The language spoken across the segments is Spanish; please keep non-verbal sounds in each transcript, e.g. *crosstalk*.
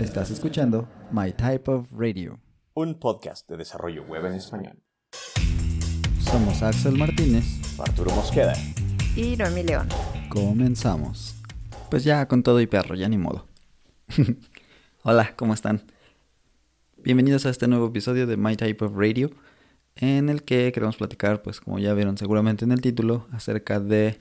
Estás escuchando My Type of Radio, un podcast de desarrollo web en español. Somos Axel Martínez, Arturo Mosqueda y Noemi León. Comenzamos. Pues ya con todo y perro, ya ni modo. *laughs* Hola, ¿cómo están? Bienvenidos a este nuevo episodio de My Type of Radio, en el que queremos platicar, pues como ya vieron seguramente en el título, acerca de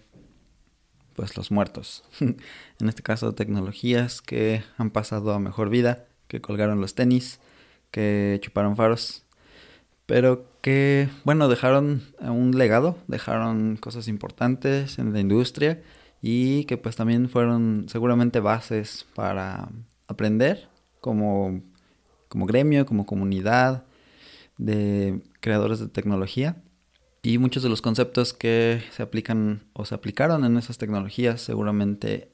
pues los muertos. *laughs* en este caso, tecnologías que han pasado a mejor vida, que colgaron los tenis, que chuparon faros, pero que, bueno, dejaron un legado, dejaron cosas importantes en la industria y que pues también fueron seguramente bases para aprender como, como gremio, como comunidad de creadores de tecnología y muchos de los conceptos que se aplican o se aplicaron en esas tecnologías seguramente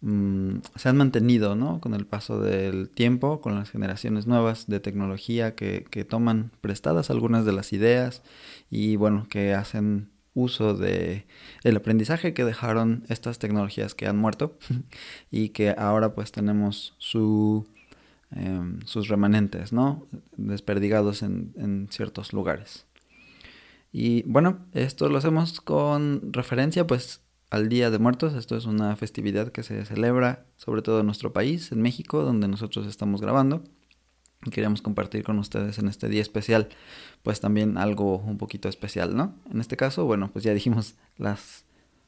mm, se han mantenido ¿no? con el paso del tiempo, con las generaciones nuevas de tecnología que, toman prestadas algunas de las ideas y bueno, que hacen uso de el aprendizaje que dejaron estas tecnologías que han muerto *laughs* y que ahora pues tenemos em, sus remanentes, ¿no? Desperdigados en ciertos lugares. Y bueno, esto lo hacemos con referencia pues al Día de Muertos. Esto es una festividad que se celebra sobre todo en nuestro país, en México, donde nosotros estamos grabando. Y queríamos compartir con ustedes en este día especial pues también algo un poquito especial, ¿no? En este caso, bueno, pues ya dijimos las,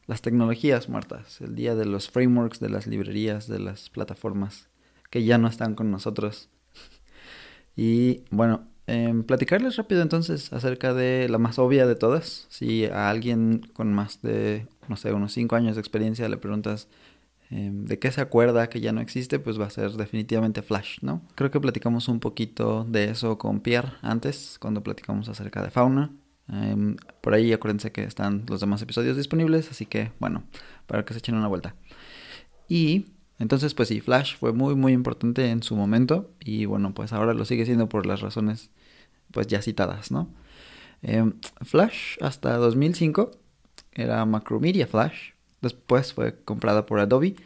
las tecnologías muertas, el Día de los frameworks, de las librerías, de las plataformas que ya no están con nosotros. *laughs* Y bueno, Em, platicarles rápido entonces acerca de la más obvia de todas. Si a alguien con más de, no sé, unos 5 años de experiencia le preguntas em, de qué se acuerda que ya no existe, pues va a ser definitivamente Flash, ¿no? Creo que platicamos un poquito de eso con Pierre antes, cuando platicamos acerca de fauna. Em, por ahí acuérdense que están los demás episodios disponibles, así que bueno, para que se echen una vuelta. Y entonces, pues sí, Flash fue muy, muy importante en su momento y bueno, pues ahora lo sigue siendo por las razones pues ya citadas, ¿no? Em, Flash hasta 2005 era Macromedia Flash, después fue comprada por Adobe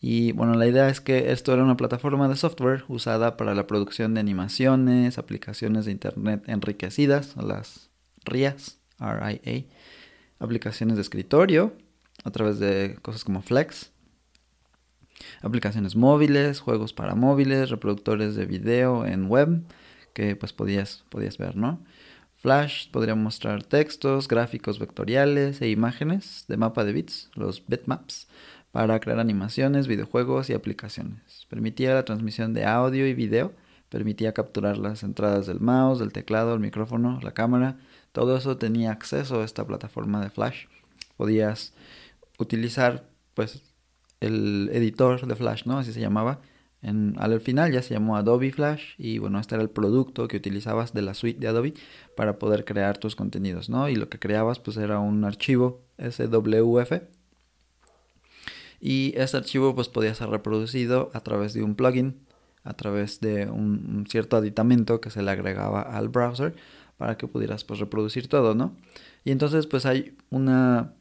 y bueno, la idea es que esto era una plataforma de software usada para la producción de animaciones, aplicaciones de Internet enriquecidas, las RIAs, RIA, aplicaciones de escritorio a través de cosas como Flex aplicaciones móviles, juegos para móviles, reproductores de video en web que pues podías, podías ver, ¿no? Flash podría mostrar textos, gráficos vectoriales e imágenes de mapa de bits, los bitmaps, para crear animaciones, videojuegos y aplicaciones. Permitía la transmisión de audio y video, permitía capturar las entradas del mouse, del teclado, el micrófono, la cámara. Todo eso tenía acceso a esta plataforma de Flash. Podías utilizar pues el editor de Flash, ¿no? Así se llamaba. En, al final ya se llamó Adobe Flash y bueno, este era el producto que utilizabas de la suite de Adobe para poder crear tus contenidos, ¿no? Y lo que creabas pues era un archivo SWF y ese archivo pues podía ser reproducido a través de un plugin, a través de un, un cierto aditamento que se le agregaba al browser para que pudieras pues reproducir todo, ¿no? Y entonces pues hay una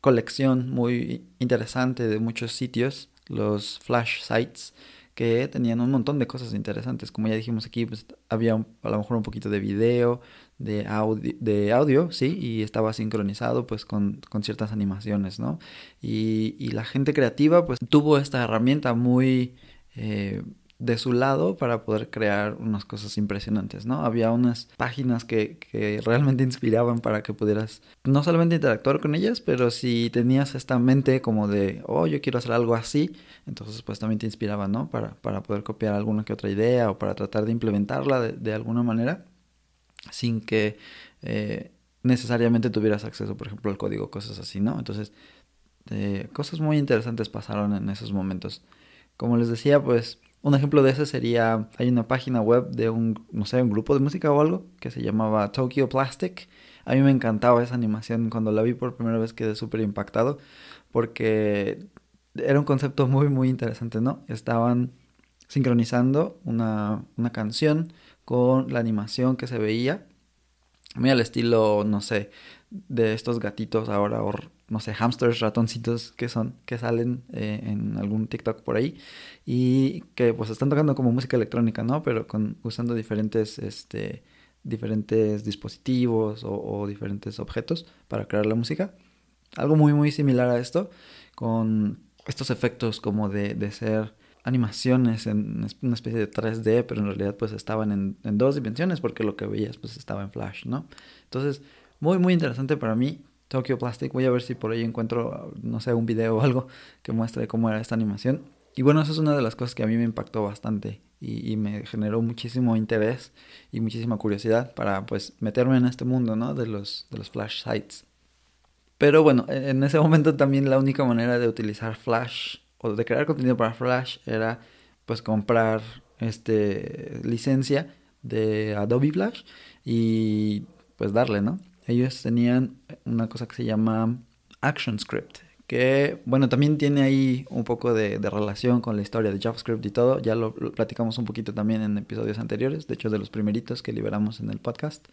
colección muy interesante de muchos sitios, los flash sites, que tenían un montón de cosas interesantes. Como ya dijimos aquí, pues, había a lo mejor un poquito de video, de audio, de audio sí, y estaba sincronizado pues con, ciertas animaciones, ¿no? Y, la gente creativa pues tuvo esta herramienta muy... Eh, de su lado para poder crear unas cosas impresionantes, ¿no? Había unas páginas que, realmente *laughs* inspiraban para que pudieras no solamente interactuar con ellas, pero si tenías esta mente como de, oh, yo quiero hacer algo así, entonces pues también te inspiraba, ¿no? Para, para poder copiar alguna que otra idea o para tratar de implementarla de, alguna manera sin que eh, necesariamente tuvieras acceso, por ejemplo, al código, cosas así, ¿no? Entonces, eh, cosas muy interesantes pasaron en esos momentos. Como les decía, pues un ejemplo de ese sería, hay una página web de un, no sé, un grupo de música o algo que se llamaba Tokyo Plastic. A mí me encantaba esa animación, cuando la vi por primera vez quedé súper impactado porque era un concepto muy, muy interesante, ¿no? Estaban sincronizando una, una canción con la animación que se veía, muy al estilo, no sé, de estos gatitos ahora no sé, hamsters, ratoncitos que son, que salen eh, en algún TikTok por ahí y que pues están tocando como música electrónica, ¿no? Pero con, usando diferentes, este, diferentes dispositivos o, diferentes objetos para crear la música. Algo muy, muy similar a esto, con estos efectos como de, ser animaciones en una especie de 3D, pero en realidad pues estaban en dos dimensiones porque lo que veías pues estaba en flash, ¿no? Entonces, muy, muy interesante para mí Tokyo Plastic. Voy a ver si por ahí encuentro, no sé, un video *laughs* o algo que muestre cómo era esta animación. Y bueno, esa es una de las cosas que a mí me impactó bastante y, y, me generó muchísimo interés y muchísima curiosidad para pues meterme en este mundo, ¿no? De los, de los flash sites. Pero bueno, e-, en ese *laughs* momento también la única manera de utilizar flash o de crear contenido para flash era pues comprar este licencia de Adobe Flash y pues darle, ¿no? Ellos tenían una cosa que se llama Action Script, que bueno, también tiene ahí un poco de, relación con la historia de JavaScript y todo, ya lo, platicamos un poquito también en episodios anteriores, de hecho de los primeritos que liberamos en el podcast.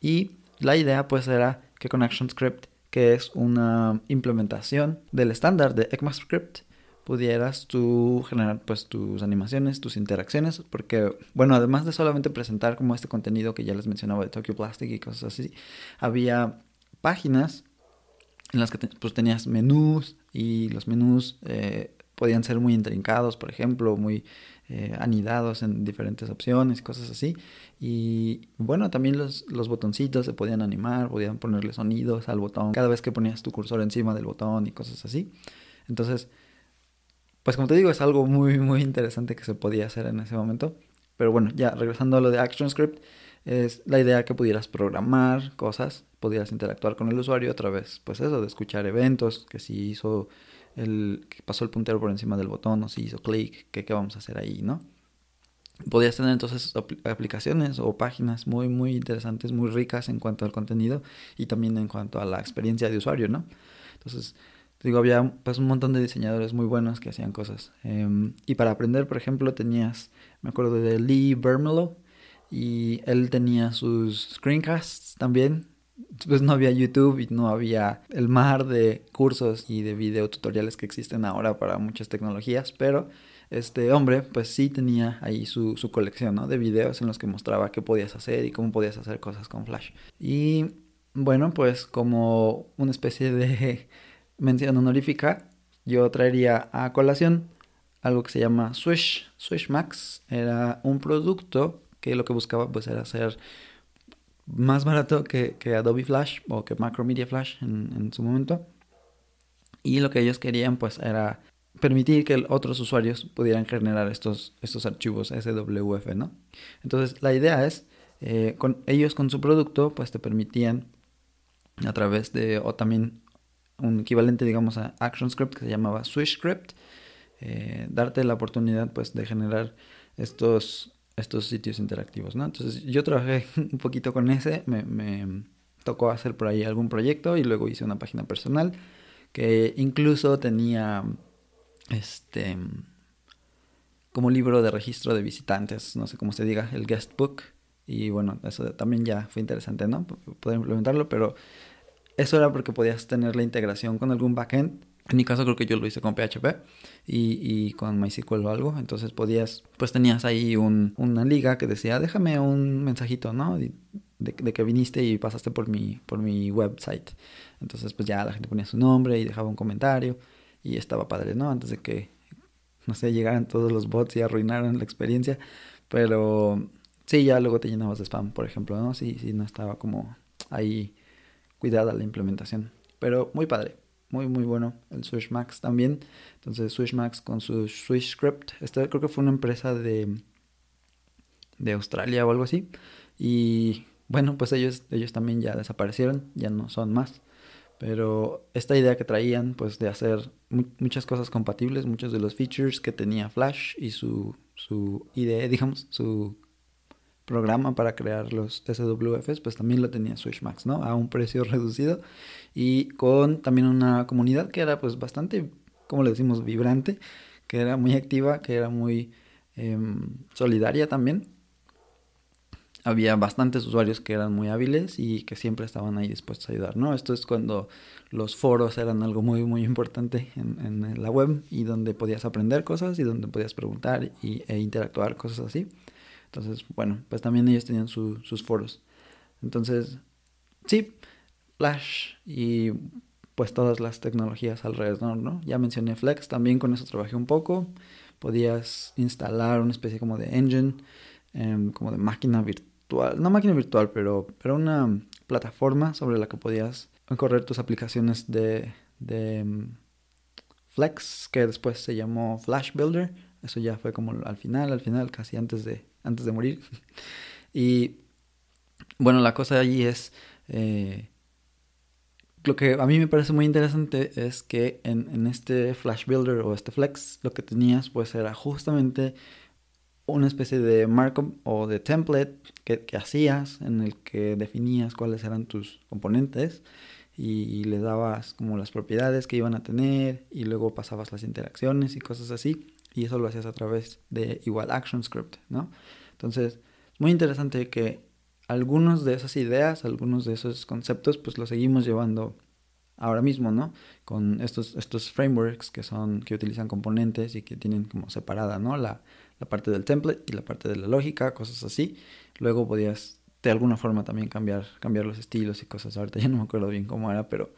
Y la idea pues era que con Action Script, que es una implementación del estándar de ECMAScript, pudieras tú generar pues tus animaciones, tus interacciones, porque bueno, además de solamente presentar como este contenido que ya les mencionaba de Tokyo Plastic y cosas así, había páginas en las que pues, tenías menús y los menús eh, podían ser muy intrincados, por ejemplo, muy eh, anidados en diferentes opciones, cosas así. Y bueno, también los, los, botoncitos se podían animar, podían ponerle sonidos al botón cada vez que ponías tu cursor encima del botón y cosas así. Entonces, pues como te digo, es algo muy, muy interesante que se podía hacer en ese momento. Pero bueno, ya regresando a lo de ActionScript, es la idea que pudieras programar cosas, pudieras interactuar con el usuario a través, pues eso, de escuchar eventos, que si hizo el, que pasó el puntero por encima del botón, o si hizo clic, que qué vamos a hacer ahí, ¿no? Podías tener entonces aplicaciones o páginas muy, muy interesantes, muy ricas en cuanto al contenido y también en cuanto a la experiencia de usuario, ¿no? Entonces, digo, había pues un montón de diseñadores muy buenos que hacían cosas. Em, y para aprender, por ejemplo, tenías, me acuerdo de Lee Bermelo, y él tenía sus screencasts también. Pues no había YouTube y no había el mar de cursos y de tutoriales que existen ahora para muchas tecnologías, pero este hombre pues sí tenía ahí su, colección de videos en los que mostraba qué podías hacer y cómo podías hacer cosas con Flash. Y bueno, pues como una especie de *laughs* mención honorífica, yo traería a colación algo que se llama Swish. Swish Max era un producto que lo que buscaba pues era ser más barato que, Adobe Flash o que Macromedia Flash en, su momento. Y lo que ellos querían pues era permitir que otros usuarios pudieran generar estos, estos archivos SWF, ¿no? Entonces la idea es, eh, con ellos con su producto pues te permitían a través de, o también un equivalente digamos a ActionScript que se llamaba SwishScript, eh, darte la oportunidad pues de generar estos estos sitios interactivos, ¿no? Entonces yo trabajé *laughs* un poquito con ese, me, tocó hacer por ahí algún proyecto y luego hice una página personal que incluso tenía este como libro de registro de visitantes, no sé cómo se diga, el guest book. Y bueno, eso también ya fue interesante, ¿no? Poder implementarlo, pero eso era porque podías tener la integración con algún backend en mi caso creo que yo lo hice con PHP y, con MySQL o algo. Entonces podías, pues tenías ahí una liga que decía, déjame un mensajito, ¿no? De, que viniste y pasaste por mi, por mi website. Entonces pues ya la gente ponía su nombre y dejaba un comentario y estaba padre, ¿no? Antes de que, no sé, llegaran todos los bots y arruinaran la experiencia. Pero sí, ya luego te llenabas de spam, por ejemplo, ¿no? sí, sí, no estaba como ahí cuidada la implementación. Pero muy padre muy muy bueno el switch Max también. Entonces Swish Max con su switch Script, esta creo que fue una empresa de de Australia o algo así y bueno, pues ellos ellos también ya desaparecieron, ya no son más. Pero esta idea que traían pues de hacer muchas cosas compatibles, muchos de los features que tenía Flash y su su IDE, digamos, su programa para crear los SWFs, pues también lo tenía Switchmax, ¿no? A un precio *laughs* reducido y con también una comunidad que era pues bastante, como le decimos, vibrante, que era muy activa, que era muy em, solidaria también. Había bastantes usuarios que eran muy hábiles y que siempre estaban ahí dispuestos a ayudar, ¿no? Esto es cuando los foros eran algo muy, muy importante en, la web y donde podías aprender cosas y donde podías preguntar e interactuar, cosas así. Entonces, bueno, pues también ellos tenían sus foros. Entonces, sí, Flash y pues todas las tecnologías alrededor, ¿no? Ya mencioné Flex, también con eso trabajé un poco. Podías instalar una especie como de engine, em, como de máquina virtual, no máquina virtual, pero, pero una plataforma sobre la que podías correr tus aplicaciones de, de em, Flex, que después se llamó Flash Builder. Eso ya fue como al final, al final, casi antes de, antes de morir. *laughs* Y bueno, la cosa allí es, eh, lo que a mí me parece muy interesante es que en, este Flash Builder o este Flex lo que tenías pues era justamente una especie de markup o de template que, que hacías en el que definías cuáles eran tus componentes y, le dabas como las propiedades que iban a tener y luego pasabas las interacciones y cosas así. Y eso lo hacías a través de igual action script ¿no? Entonces, muy interesante que algunos de esas ideas, algunos de esos conceptos, pues lo seguimos llevando ahora mismo, ¿no? Con estos, estos frameworks que son, que utilizan componentes y que tienen como separada, ¿no? La, la parte del template y la parte de la lógica, cosas así. Luego podías de alguna forma también cambiar, cambiar los estilos y cosas. Ahorita ya no me acuerdo bien cómo era, pero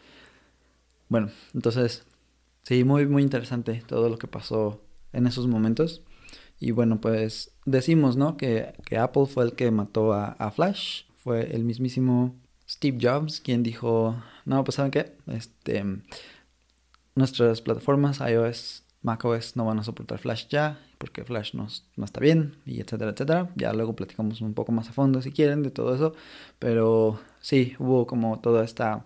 bueno, entonces sí, muy, muy interesante todo lo que pasó en esos momentos. Y bueno, pues decimos, ¿no? Que, Apple fue el que mató a, Flash. Fue el mismísimo Steve Jobs quien dijo, no, pues saben qué, este, nuestras plataformas iOS, macOS no van a soportar Flash ya, porque Flash no, no está bien, y etcétera, etcétera. Ya luego platicamos un poco más a fondo si quieren de todo eso. Pero sí, hubo como toda esta...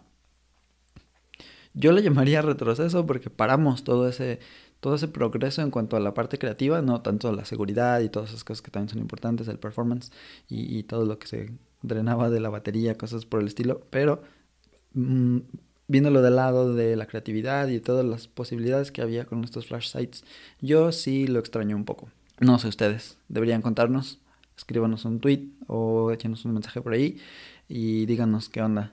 Yo le llamaría retroceso porque paramos todo ese todo ese progreso en cuanto a la parte creativa, no tanto la seguridad y todas esas cosas que también son importantes, el performance y, todo lo que se drenaba de la batería, cosas por el estilo, pero mm, viéndolo del lado de la creatividad y todas las posibilidades que había con estos flash sites, yo sí lo extraño un poco. No sé ustedes, deberían contarnos, escríbanos un tweet o échenos un mensaje por ahí y díganos qué onda,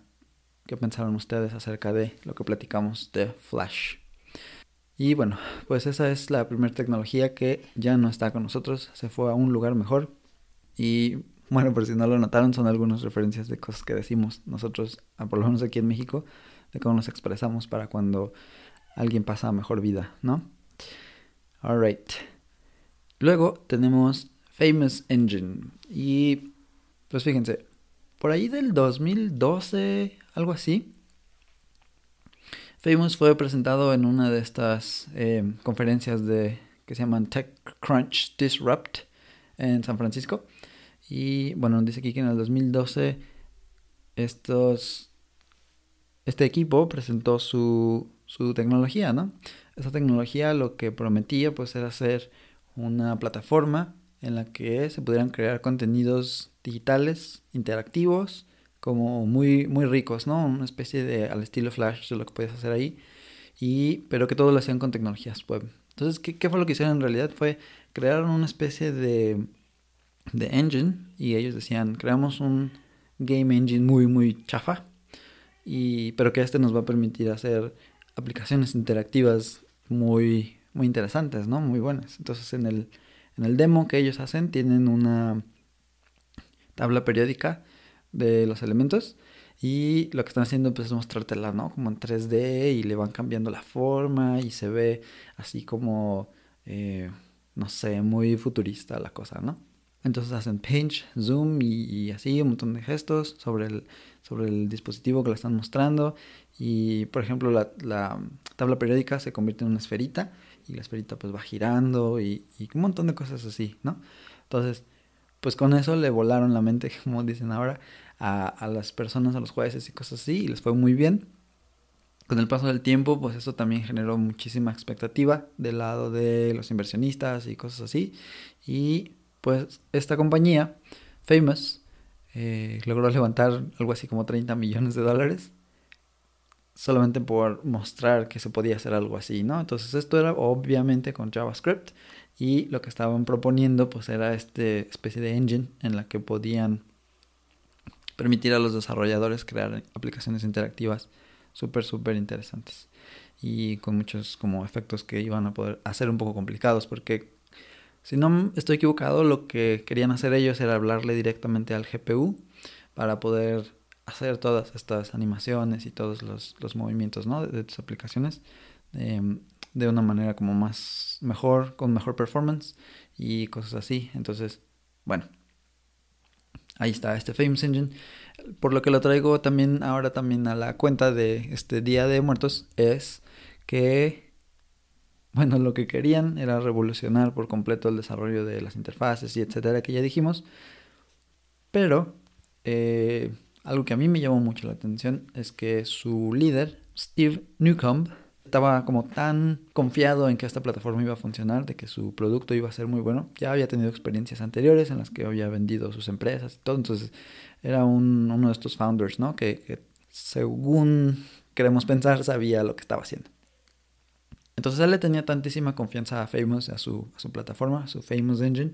qué pensaron ustedes acerca de lo que platicamos de Flash. Y bueno, pues esa es la primera tecnología que ya no está con nosotros, se fue a un lugar mejor. Y bueno, por si no lo notaron, son algunas referencias de cosas que decimos nosotros, ah, por lo menos aquí en México, de cómo nos expresamos para cuando alguien pasa a mejor vida, ¿no? Alright. Luego tenemos Famous Engine. Y pues fíjense, por ahí del 2012, algo así, Famous fue presentado en una de estas eh, conferencias de, que se llaman TechCrunch Disrupt en San Francisco. Y bueno, dice aquí que en el 2012 estos, este equipo presentó su, su tecnología, ¿no? Esa tecnología lo que prometía pues era ser una plataforma en la que se pudieran crear contenidos digitales interactivos como muy, muy ricos, ¿no? Una especie de al estilo Flash de lo que puedes hacer ahí, y, pero que todo lo hacían con tecnologías web. Entonces, ¿qué, fue lo que hicieron en realidad? Fue crear una especie de, engine y ellos decían, creamos un game engine muy, muy chafa, y, pero que este nos va a permitir hacer aplicaciones interactivas muy, muy interesantes, ¿no? Muy buenas. Entonces, en el, en el demo que ellos hacen, tienen una tabla periódica de los elementos. Y lo que están haciendo pues, es mostrártela, ¿no? Como en 3D y le van cambiando la forma y se ve así como, eh, no sé, muy futurista la cosa, ¿no? Entonces hacen pinch, zoom y, así un montón de gestos sobre el, sobre el dispositivo que la están mostrando. Y por ejemplo la, tabla periódica se convierte en una esferita y la esferita pues va girando y, y un montón de cosas así, ¿no? Entonces pues con eso le volaron la mente, *laughs* como dicen ahora, a, las personas, a los jueces y cosas así, y les fue muy bien. Con el paso del tiempo, pues eso también generó muchísima expectativa del lado de los inversionistas y cosas así. Y pues esta compañía, Famous, eh, logró levantar algo así como 30 millones de dólares solamente por mostrar que se podía hacer algo así, ¿no? Entonces esto era obviamente con JavaScript y lo que estaban proponiendo pues era esta especie de engine en la que podían permitir a los desarrolladores crear aplicaciones interactivas súper, súper interesantes. Y con muchos como efectos que iban a poder hacer un poco complicados, porque si no estoy equivocado, lo que querían hacer ellos era hablarle directamente al GPU para poder hacer todas estas animaciones y todos los, movimientos de, tus aplicaciones em, de una manera como más mejor, con mejor performance y cosas así. Entonces, bueno, Ahí está este Famous Engine. Por lo que lo traigo también ahora también a la cuenta de este Día de Muertos es que, bueno, lo que querían era revolucionar por completo el desarrollo de las interfaces y etcétera, que ya dijimos. Pero eh, algo que a mí me llamó mucho la atención es que su líder, Steve Newcomb, estaba como tan confiado en que esta plataforma iba a funcionar, de que su producto iba a ser muy bueno. Ya había tenido experiencias anteriores en las que había vendido sus empresas y todo. Entonces era uno de estos founders, ¿no? Que, según queremos pensar sabía lo que estaba haciendo. Entonces él le tenía tantísima confianza a Famous, a su, a su plataforma, a su Famous Engine,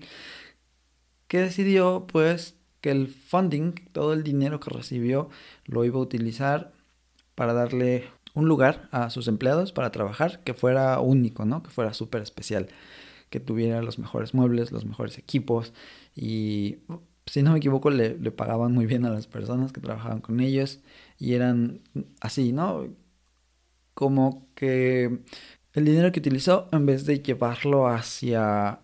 que decidió pues que el funding, todo el dinero que recibió, lo iba a utilizar para darle un lugar a sus empleados para trabajar que fuera único, ¿no? Que fuera súper especial, que tuviera los mejores muebles, los mejores equipos y, si no me equivoco, le, pagaban muy bien a las personas que trabajaban con ellos y eran así, ¿no? Como que el dinero que utilizó, en vez de llevarlo hacia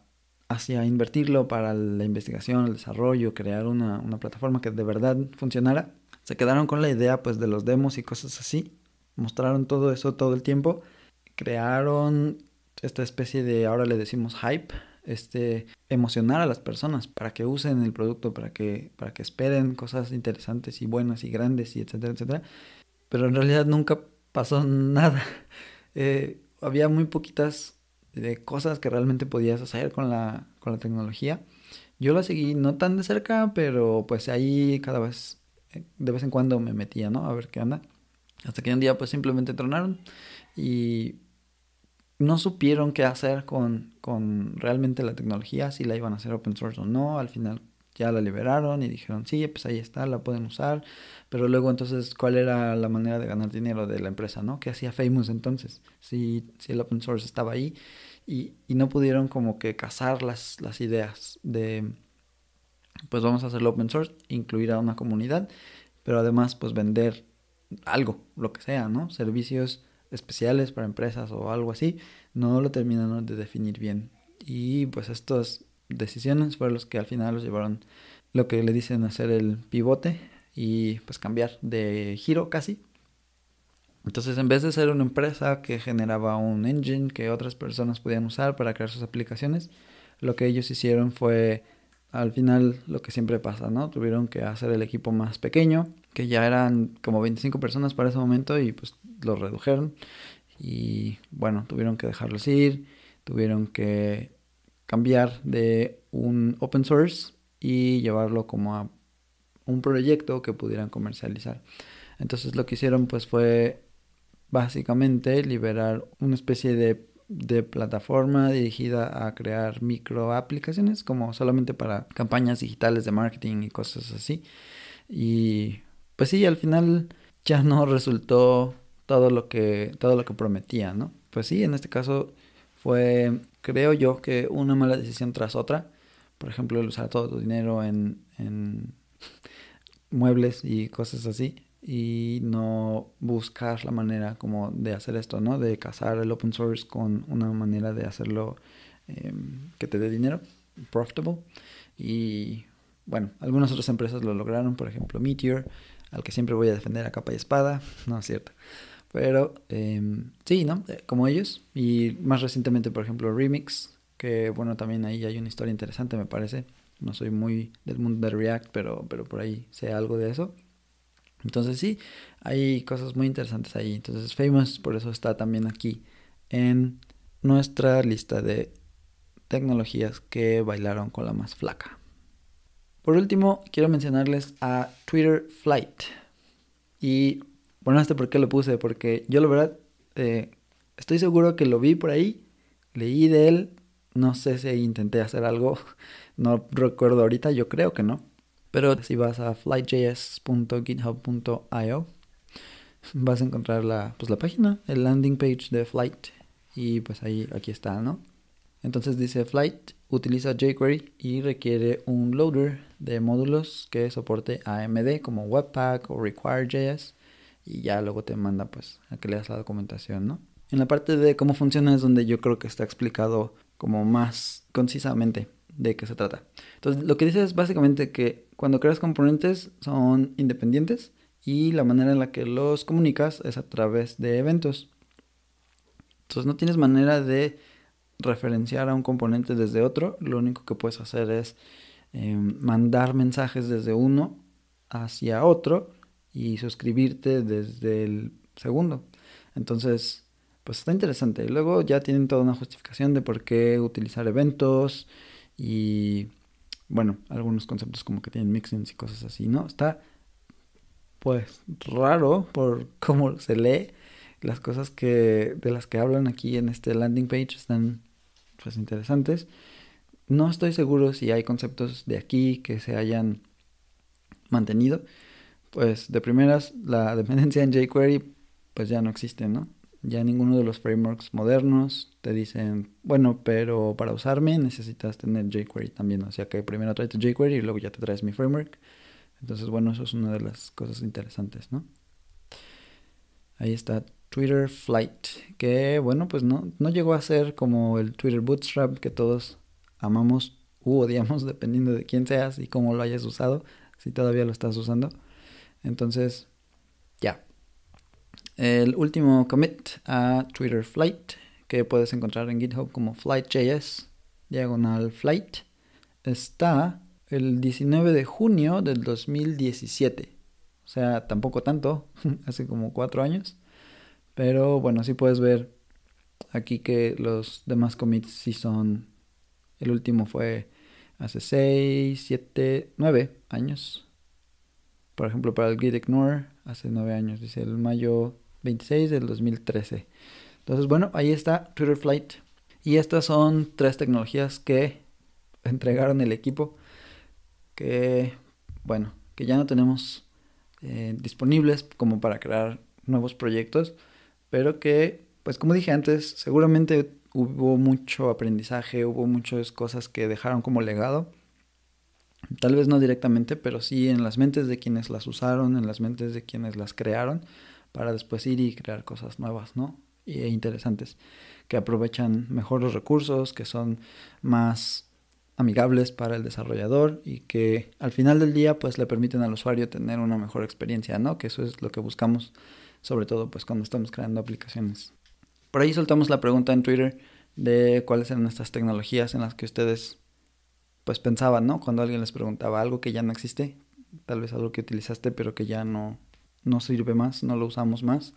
hacia invertirlo para la investigación, el desarrollo, crear una, una plataforma que de verdad funcionara, se quedaron con la idea pues de los demos y cosas así mostraron todo eso todo el tiempo, crearon esta especie de, ahora le decimos hype, este, emocionar a las personas para que usen el producto, para que, para que esperen cosas interesantes y buenas y grandes y etcétera, etcétera. Pero en realidad nunca pasó *laughs* nada. Eh, había muy poquitas de cosas que realmente podías hacer con la, con la tecnología. Yo la seguí no tan de cerca, pero pues ahí cada vez, eh, de vez en cuando me metía, ¿no? A ver qué anda hasta que un día pues simplemente tronaron y no supieron qué hacer con, realmente la tecnología, si la iban a hacer open source o no. Al final ya la liberaron y dijeron, sí, pues ahí está, la pueden usar. Pero luego entonces, ¿cuál era la manera de ganar dinero de la empresa, no? ¿Qué hacía Famous entonces? Si, si el open source estaba ahí y, no pudieron como que cazar las, las ideas de, pues vamos a hacerlo open source, incluir a una comunidad, pero además pues vender algo, lo que sea, ¿no? Servicios especiales para empresas o algo así, no lo terminaron de definir bien. Y pues estas decisiones fueron las que al final los llevaron lo que le dicen hacer el pivote y pues cambiar de giro casi. Entonces en vez de ser una empresa que generaba un engine que otras personas podían usar para crear sus aplicaciones, lo que ellos hicieron fue al final lo que siempre pasa, ¿no? Tuvieron que hacer el equipo más pequeño, que ya eran como 25 personas para ese momento y pues lo redujeron. Y bueno, tuvieron que dejarlos ir, tuvieron que cambiar de un open source y llevarlo como a un proyecto que pudieran comercializar. Entonces lo que hicieron pues fue básicamente liberar una especie de de plataforma dirigida a crear micro aplicaciones como solamente para campañas digitales de marketing y cosas así. Y pues sí, al final ya no resultó todo lo que, todo lo que prometía, ¿no? Pues sí, en este caso fue, creo yo, que una mala decisión tras otra. Por ejemplo, el usar todo tu dinero en, en *laughs* muebles y cosas así y no buscar la manera como de hacer esto, ¿no? De cazar el open source con una manera de hacerlo eh, que te dé dinero, profitable. Y bueno, algunas otras empresas lo lograron, por ejemplo Meteor, al que siempre voy a defender a capa y espada, *laughs* no es cierto. Pero eh, sí, ¿no? Eh, como ellos. Y más recientemente, por ejemplo, Remix, que bueno, también ahí hay una historia interesante, me parece. No soy muy del mundo de React, pero, pero por ahí sé algo de eso. Entonces sí, hay cosas muy interesantes ahí. Entonces Famous por eso está también aquí en nuestra lista de tecnologías que bailaron con la más flaca. Por último, quiero mencionarles a Twitter Flight. Y bueno, este por qué lo puse, porque yo la verdad eh, estoy seguro que lo vi por ahí, leí de él, no sé si intenté hacer algo, *laughs* no recuerdo ahorita, yo creo que no. Pero si vas a flightjs.github.io, vas a encontrar la, pues, la página, el landing page de Flight. Y pues ahí, aquí está, ¿no? Entonces dice Flight utiliza jQuery y requiere un loader de módulos que soporte AMD como Webpack o Require.js y ya luego te manda pues a que leas la documentación, ¿no? En la parte de cómo funciona es donde yo creo que está explicado como más concisamente de qué se trata. Entonces lo que dice es básicamente que cuando creas componentes son independientes y la manera en la que los comunicas es a través de eventos. Entonces no tienes manera de referenciar a un componente desde otro, lo único que puedes hacer es em, mandar mensajes desde uno hacia otro y suscribirte desde el segundo. Entonces, pues está interesante. luego ya tienen toda una justificación de por qué utilizar eventos y bueno, algunos conceptos como que tienen mixins y cosas así, ¿no? Está, pues, raro por *laughs* cómo se lee. Las cosas que, de las que hablan aquí en este landing page están, pues, interesantes. No estoy seguro si hay conceptos de aquí que se hayan mantenido. Pues, de primeras, la *laughs* dependencia en jQuery, pues, ya no existe, ¿no? Ya ninguno de los frameworks modernos te dicen, bueno, pero para usarme necesitas tener jQuery también. O sea que primero tu jQuery y luego ya te traes mi framework. Entonces, bueno, eso es una de las cosas interesantes, ¿no? Ahí está Twitter Flight, que bueno, pues no, no llegó a ser como el Twitter Bootstrap que todos amamos u odiamos *laughs* dependiendo de quién seas y cómo lo hayas usado, si todavía lo estás usando. Entonces, el último commit a Twitter Flight, que puedes encontrar en GitHub como flight.js, diagonal flight, está el 19 de junio del 2017. O sea, tampoco tanto, *laughs* hace como cuatro años. Pero bueno, así puedes ver aquí que los demás commits sí son... El último fue hace seis, siete, nueve años. Por ejemplo, para el git ignore hace nueve años, dice el mayo 26 del 2013. Entonces, bueno, ahí está Twitter Flight. Y estas son tres tecnologías que entregaron el equipo que, bueno, que ya no tenemos eh, disponibles como para crear nuevos proyectos, pero que, pues como dije antes, seguramente hubo mucho aprendizaje, hubo muchas cosas que dejaron como legado. Tal vez no directamente, pero sí en las mentes de quienes las usaron, en las mentes de quienes las crearon para después ir y crear cosas nuevas, ¿no? E interesantes, que aprovechan mejor los recursos, que son más amigables para el desarrollador y que al final del día pues le permiten al usuario tener una mejor experiencia, ¿no? Que eso es lo que buscamos sobre todo pues cuando estamos creando aplicaciones. Por ahí soltamos la pregunta en Twitter de cuáles eran estas tecnologías en las que ustedes pues pensaban, ¿no? Cuando alguien les preguntaba algo que ya no existe, tal vez algo que utilizaste pero que ya no no sirve más, no lo usamos más.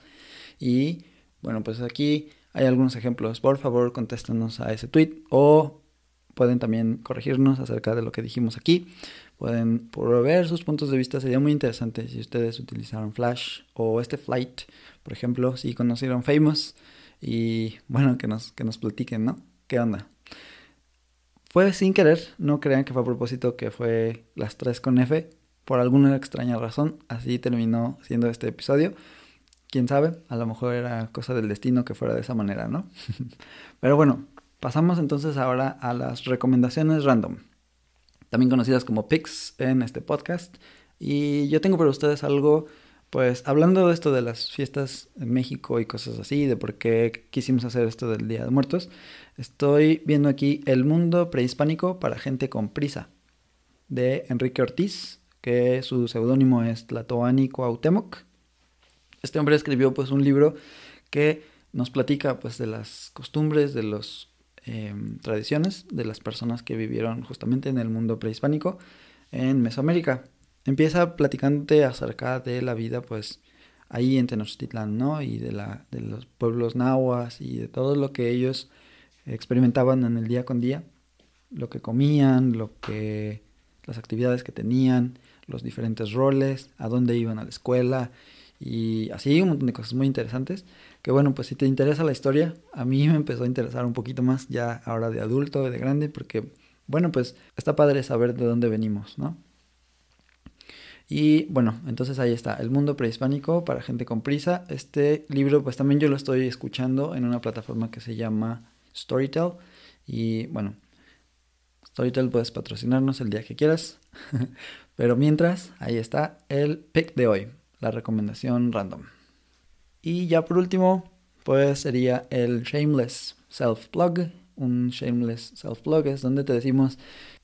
Y bueno, pues aquí hay algunos ejemplos. Por favor, contéstanos a ese tweet o pueden también corregirnos acerca de lo que dijimos aquí. Pueden proveer sus puntos de vista. Sería muy interesante si ustedes utilizaron Flash o este Flight, por ejemplo, si conocieron Famous y bueno, que nos, que nos platiquen, ¿no? ¿Qué onda? Fue sin querer, no crean que fue a propósito que fue las 3 con F, por alguna extraña razón, así terminó siendo este episodio. Quién sabe, a lo mejor era cosa del destino que fuera de esa manera, ¿no? *laughs* Pero bueno, pasamos entonces ahora a las recomendaciones random, también conocidas como pics en este podcast. Y yo tengo para ustedes algo, pues hablando de esto de las fiestas en México y cosas así, de por qué quisimos hacer esto del Día de Muertos, estoy viendo aquí El Mundo Prehispánico para Gente con Prisa, de Enrique Ortiz que su seudónimo es Tlatoani Cuauhtémoc. Este hombre escribió pues un libro que nos platica pues de las costumbres, de las em, tradiciones de las personas que vivieron justamente en el mundo prehispánico en Mesoamérica. Empieza platicándote acerca de la vida pues ahí en Tenochtitlán ¿no? Y de, la, de los pueblos nahuas y de todo lo que ellos experimentaban en el día con día, lo que comían, lo que las actividades que tenían, los diferentes roles, a dónde iban a la escuela y así un montón de cosas muy interesantes. Que bueno, pues si te interesa la historia, a mí me empezó a interesar un poquito más ya ahora de adulto, de grande, porque bueno, pues está padre saber de dónde venimos, ¿no? Y bueno, entonces ahí está, El mundo prehispánico para gente con prisa. Este libro pues también yo lo estoy escuchando en una plataforma que se llama Storytel. Y bueno, Storytel puedes patrocinarnos el día que quieras. *laughs* Pero mientras, ahí está el pick de hoy, la recomendación random. Y ya por último, pues sería el Shameless Self Plug. Un Shameless Self Plug es donde te decimos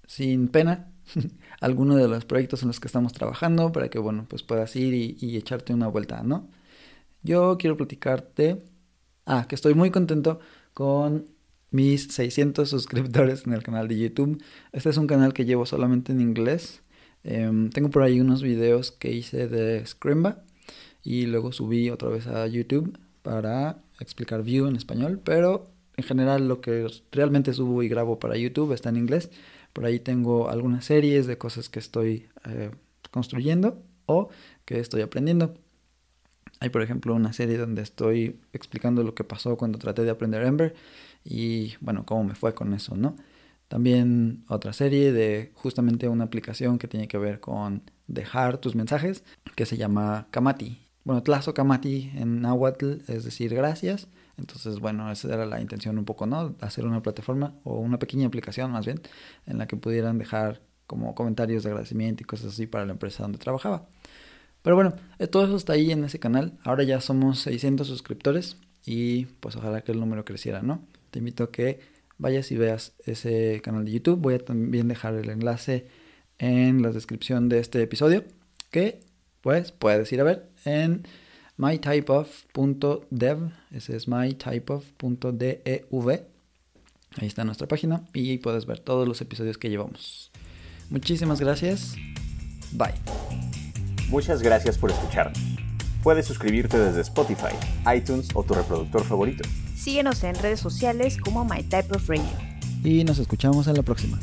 sin pena *laughs* alguno de los proyectos en los que estamos trabajando para que, bueno, pues puedas ir y, y echarte una vuelta, ¿no? Yo quiero platicarte, ah, que estoy muy contento con mis 600 suscriptores en el canal de YouTube. Este es un canal que llevo solamente en inglés Em, tengo por ahí unos videos que hice de Scrimba y luego subí otra vez a YouTube para explicar Vue en español, pero en general lo que realmente subo y grabo para YouTube está en inglés. Por ahí tengo algunas series de cosas que estoy eh, construyendo o que estoy aprendiendo. Hay, por ejemplo, una serie donde estoy explicando lo que pasó cuando traté de aprender Ember y, bueno, cómo me fue con eso, ¿no? También otra serie de justamente una aplicación que tiene que ver con dejar tus mensajes, que se llama Kamati. Bueno, Tlazo Kamati en náhuatl es decir gracias. Entonces, bueno, esa era la intención un poco, ¿no? Hacer una plataforma o una pequeña aplicación más bien en la que pudieran dejar como comentarios de agradecimiento y cosas así para la empresa donde trabajaba. Pero bueno, eh, todo eso está ahí en ese canal. Ahora ya somos 600 suscriptores y pues ojalá que el número creciera, ¿no? Te invito a que vayas y veas ese canal de YouTube. Voy a también dejar el enlace en la descripción de este episodio, que pues puedes ir a ver en mytypeof.dev, ese es mytypeof.dev. Ahí está nuestra página y puedes ver todos los episodios que llevamos. Muchísimas gracias. Bye. Muchas gracias por escucharnos. Puedes suscribirte desde Spotify, iTunes o tu reproductor favorito. Síguenos en redes sociales como My Type of Radio. Y nos escuchamos en la próxima.